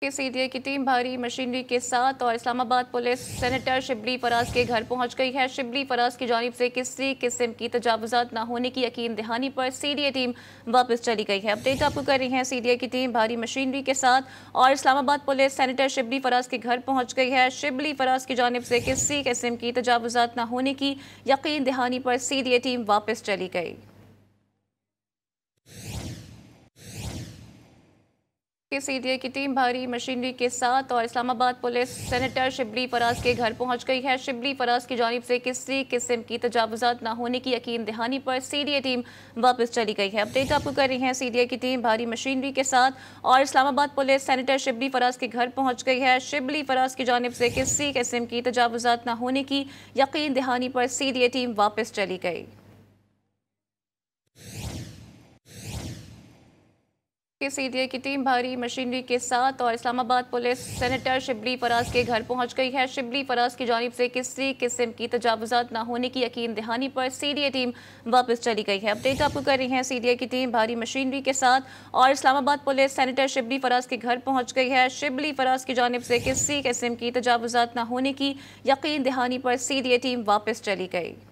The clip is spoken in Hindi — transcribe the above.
के सीडीए की टीम भारी मशीनरी के साथ और इस्लामाबाद पुलिस सेनेटर शिबली फराज के घर पहुंच गई है शिबली फराज की जानब से किसी किस्म की तजावजात न होने की यकीन दहानी पर सीडीए टीम वापस चली गई है अपडेट आपको कर रही है सीडीए की टीम भारी मशीनरी के साथ और इस्लामाबाद पुलिस सेनेटर शिबली फराज के घर पहुँच गई है शिबली फराज की जानब से किसी किस्म की तजावजात न होने की यकीन दहानी पर सी टीम वापस चली गई के सीडीए की टीम भारी मशीनरी के साथ और इस्लामाबाद पुलिस सेनेटर शिबली फराज के घर पहुंच गई है शिबली फराज की जानब से किसी किस्म की तजावजात न होने की यकीन दहानी पर सीडीए टीम वापस चली गई है अपडेट आपको कर रही है सीडीए की टीम भारी मशीनरी के साथ और इस्लामाबाद पुलिस सेनेटर शिबली फराज के घर पहुँच गई है शिबली फराज की जानब से किसी किस्म की तजावजात न होने की यकीन दहानी पर सी टीम वापस चली गई के सी की टीम भारी मशीनरी के साथ और इस्लामाबाद पुलिस सेनेटर शिबली फराज के घर पहुंच गई है शिबली फराज की जानब से किसी किस्म की तजावजात न होने की यकीन दहानी पर सी टीम वापस चली गई है अपडेट आपको कर रही है सी की टीम भारी मशीनरी के साथ और इस्लामाबाद पुलिस सेनेटर शिबली फराज के घर पहुँच गई है शिबली फराज की जानब से किसी किस्म की तजावजात न होने की यकीन दहानी पर सी टीम वापस चली गई